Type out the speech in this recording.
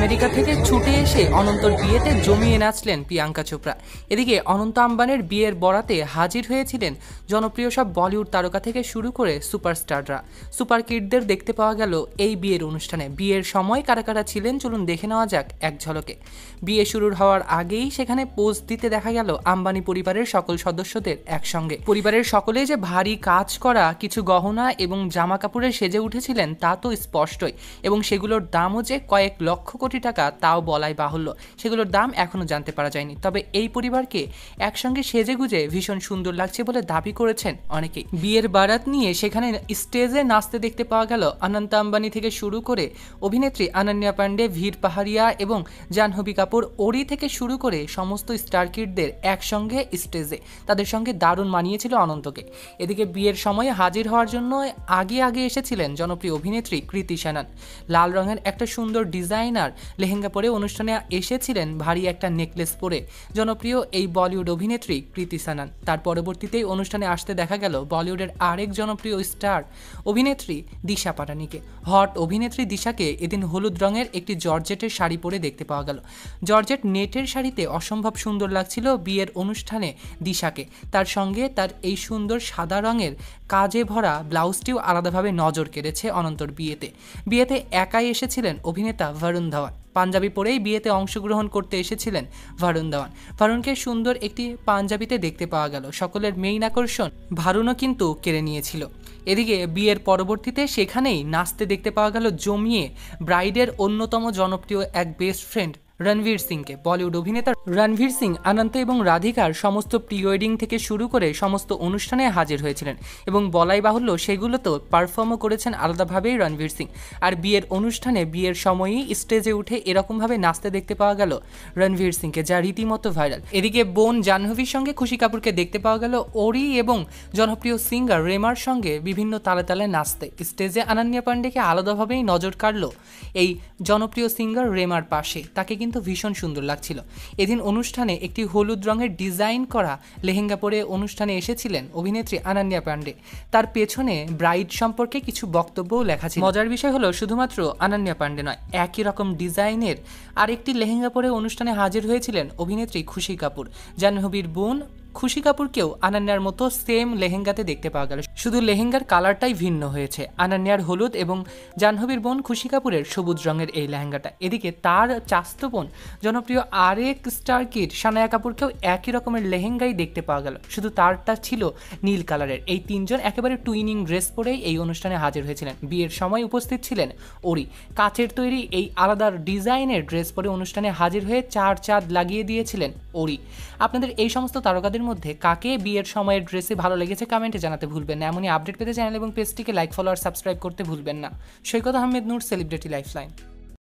America থেকে ছুটে এসে অনন্তর বিয়েতে জমিয়ে নাচলেন প্রিয়াঙ্কা চোপড়া এদিকে অনন্ত আম্বানের বিয়ের বরাতে হাজির হয়েছিলেন জনপ্রিয় সব বলিউড তারকা থেকে শুরু করে সুপারস্টাররা সুপার কিডদের দেখতে পাওয়া গেল এই বিয়ের অনুষ্ঠানে বিয়ের সময় কারা কারা ছিলেন চলুন দেখে নেওয়া যাক এক ঝলকে বিয়ে শুরুর হওয়ার আগেই সেখানে পোজ দিতে দেখা গেল আম্বানি পরিবারের সকল সদস্যদের একসঙ্গে পরিবারের সকলে যে ভারী কাজ করা কিছু গহনা এবং জামা কাপড়ে সেজে উঠেছিলেন তা তো স্পষ্টই এবং সেগুলোর দামও যে কয়েক লক্ষ করে কোটি টাকা তাও বলাই বাহুল্য সেগুলোর দাম এখনও জানতে পারা যায়নি তবে এই পরিবারকে একসঙ্গে সেজে গুজে ভীষণ সুন্দর লাগছে বলে দাবি করেছেন অনেকেই বিয়ের বারাত নিয়ে সেখানে স্টেজে নাচতে দেখতে পাওয়া গেল অনন্ত আম্বানি থেকে শুরু করে অভিনেত্রী অনন্যা পাণ্ডে ভীর পাহাড়িয়া এবং জাহ্নবী কাপুর ওরি থেকে শুরু করে সমস্ত স্টার কিডদের একসঙ্গে স্টেজে তাদের সঙ্গে দারুণ মানিয়েছিল অনন্তকে এদিকে বিয়ের সময়ে হাজির হওয়ার জন্য আগে আগে এসেছিলেন জনপ্রিয় অভিনেত্রী কৃতি সেনান লাল রঙের একটা সুন্দর ডিজাইনার লেহেঙ্গা পরে অনুষ্ঠানে এসেছিলেন ভারী একটা নেকলেস পরে জনপ্রিয় এই বলিউড অভিনেত্রী কৃতি সানান তার পরবর্তীতেই অনুষ্ঠানে আসতে দেখা গেল বলিউডের আরেক জনপ্রিয় স্টার অভিনেত্রী দিশা পাটানিকে হট অভিনেত্রী দিশাকে এদিন হলুদ রঙের একটি জর্জেটের শাড়ি পরে দেখতে পাওয়া গেল জর্জেট নেটের শাড়িতে অসম্ভব সুন্দর লাগছিল বিয়ের অনুষ্ঠানে দিশাকে তার সঙ্গে তার এই সুন্দর সাদা রঙের কাজে ভরা ব্লাউজটিও আলাদাভাবে নজর কেড়েছে অনন্তর বিয়েতে বিয়েতে একাই এসেছিলেন অভিনেতা ভরুণ ধাওয়ান ধাওয়ান পাঞ্জাবি পরেই বিয়েতে অংশগ্রহণ করতে এসেছিলেন ভারুণ ধাওয়ান ভারুণকে সুন্দর একটি পাঞ্জাবিতে দেখতে পাওয়া গেল সকলের মেইন আকর্ষণ ভারুণও কিন্তু কেড়ে নিয়েছিল এদিকে বিয়ের পরবর্তীতে সেখানেই নাচতে দেখতে পাওয়া গেল জমিয়ে ব্রাইডের অন্যতম জনপ্রিয় এক বেস্ট ফ্রেন্ড রণবীর সিংকে বলিউড অভিনেতা রণবীর সিং অনন্ত এবং রাধিকার সমস্ত প্রি ওয়েডিং থেকে শুরু করে সমস্ত অনুষ্ঠানে হাজির হয়েছিলেন এবং বলাই বাহুল্য সেগুলোতেও পারফর্মও করেছেন আলাদাভাবেই রণবীর সিং আর বিয়ের অনুষ্ঠানে বিয়ের সময়ই স্টেজে উঠে এরকমভাবে নাচতে দেখতে পাওয়া গেল রণবীর সিংকে যা রীতিমতো ভাইরাল এদিকে বোন জাহ্নবীর সঙ্গে খুশি কাপুরকে দেখতে পাওয়া গেল ওরি এবং জনপ্রিয় সিঙ্গার রেমার সঙ্গে বিভিন্ন তালে তালে নাচতে স্টেজে আনান্যা পাণ্ডেকে আলাদাভাবেই নজর কাড়ল এই জনপ্রিয় সিঙ্গার রেমার পাশে তাকে কিন্তু কিন্তু ভীষণ সুন্দর লাগছিল এদিন অনুষ্ঠানে একটি হলুদ রঙের ডিজাইন করা লেহেঙ্গা পরে অনুষ্ঠানে এসেছিলেন অভিনেত্রী আনান্যা পাণ্ডে তার পেছনে ব্রাইড সম্পর্কে কিছু বক্তব্যও লেখা ছিল মজার বিষয় হলো শুধুমাত্র আনান্যা পাণ্ডে নয় একই রকম ডিজাইনের আরেকটি লেহেঙ্গা পরে অনুষ্ঠানে হাজির হয়েছিলেন অভিনেত্রী খুশি কাপুর জাহ্নবীর বোন খুশি কাপুরকেও আনান্যার মতো সেম লেহেঙ্গাতে দেখতে পাওয়া গেল শুধু লেহেঙ্গার কালারটাই ভিন্ন হয়েছে আনান্যার হলুদ এবং জাহ্নবীর বোন খুশি কাপুরের সবুজ রঙের এই লেহেঙ্গাটা এদিকে তার চাস্ত বোন জনপ্রিয় আরেক স্টার কিট সানায়া কাপুরকেও একই রকমের লেহেঙ্গাই দেখতে পাওয়া গেল শুধু তারটা ছিল নীল কালারের এই তিনজন একেবারে টুইনিং ড্রেস পরেই এই অনুষ্ঠানে হাজির হয়েছিলেন বিয়ের সময় উপস্থিত ছিলেন ওরি কাচের তৈরি এই আলাদা ডিজাইনের ড্রেস পরে অনুষ্ঠানে হাজির হয়ে চার চাঁদ লাগিয়ে দিয়েছিলেন ওরি আপনাদের এই সমস্ত তারকাদের মধ্যে কাকে বিয়ের সময়ের ড্রেসে ভালো লেগেছে কমেন্টে জানাতে ভুলবেন না এমনই আপডেট পেতে চ্যানেল এবং পেজটিকে লাইক ফলো আর সাবস্ক্রাইব করতে ভুলবেন না সৈকত আহমেদ নূর সেলিব্রিটি লাইফলাইন